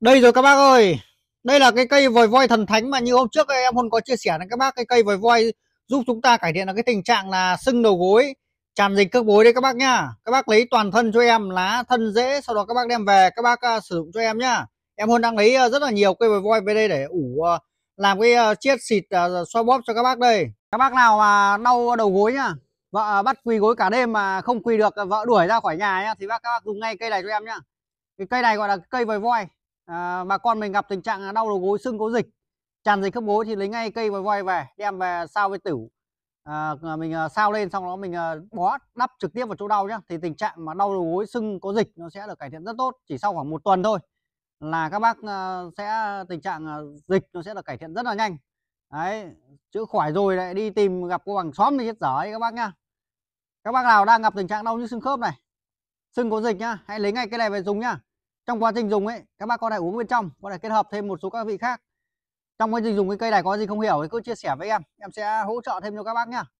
Đây rồi các bác ơi Đây là cái cây vòi voi thần thánh mà như hôm trước em Huân có chia sẻ với các bác Cái cây vòi voi giúp chúng ta cải thiện là cái tình trạng là sưng đầu gối Tràn dịch khớp gối đấy các bác nhá Các bác lấy toàn thân cho em lá thân rễ Sau đó các bác đem về các bác uh, sử dụng cho em nhá Em Huân đang lấy uh, rất là nhiều cây vòi voi về đây để ủ uh, Làm cái uh, chiết xịt uh, xoa bóp cho các bác đây Các bác nào mà đau đầu gối nhá Vợ bắt quỳ gối cả đêm mà không quỳ được Vợ đuổi ra khỏi nhà nhá Thì bác, các bác dùng ngay cây này cho em nhá cái cây này gọi là cây vòi voi à, bà con mình gặp tình trạng đau đầu gối sưng có dịch tràn dịch khớp gối thì lấy ngay cây và voi về đem về sao với tửu à, mình sao lên xong đó mình bó đắp trực tiếp vào chỗ đau nhá thì tình trạng mà đau đầu gối sưng có dịch nó sẽ được cải thiện rất tốt chỉ sau khoảng một tuần thôi là các bác sẽ tình trạng dịch nó sẽ được cải thiện rất là nhanh đấy chữa khỏi rồi lại đi tìm gặp cô bằng xóm thì hết dở ấy các bác nhá các bác nào đang gặp tình trạng đau như xương khớp này sưng có dịch nhá hãy lấy ngay cái này về dùng nhá trong quá trình dùng ấy các bác có thể uống bên trong có thể kết hợp thêm một số các vị khác trong quá trình dùng cái cây này có gì không hiểu thì cứ chia sẻ với em em sẽ hỗ trợ thêm cho các bác nhá